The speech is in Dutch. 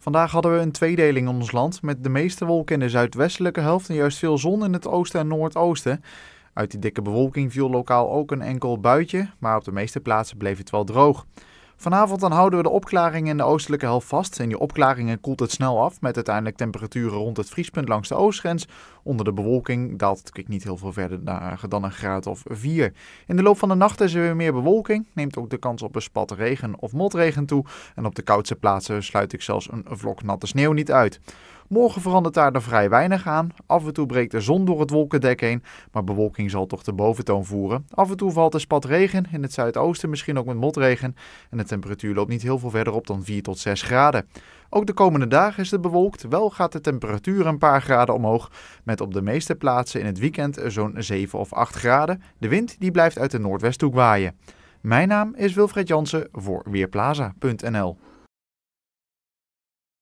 Vandaag hadden we een tweedeling in ons land met de meeste wolken in de zuidwestelijke helft en juist veel zon in het oosten en noordoosten. Uit die dikke bewolking viel lokaal ook een enkel buitje, maar op de meeste plaatsen bleef het wel droog. Vanavond dan houden we de opklaringen in de oostelijke helft vast. en die opklaringen koelt het snel af met uiteindelijk temperaturen rond het vriespunt langs de oostgrens. Onder de bewolking daalt het niet heel veel verder dan een graad of 4. In de loop van de nacht is er weer meer bewolking, neemt ook de kans op een spat regen of motregen toe. En op de koudste plaatsen sluit ik zelfs een vlok natte sneeuw niet uit. Morgen verandert daar er vrij weinig aan. Af en toe breekt de zon door het wolkendek heen, maar bewolking zal toch de boventoon voeren. Af en toe valt er spat regen, in het zuidoosten misschien ook met motregen. En de temperatuur loopt niet heel veel verder op dan 4 tot 6 graden. Ook de komende dagen is het bewolkt, wel gaat de temperatuur een paar graden omhoog, met op de meeste plaatsen in het weekend zo'n 7 of 8 graden. De wind die blijft uit de noordwesthoek waaien. Mijn naam is Wilfred Jansen voor Weerplaza.nl.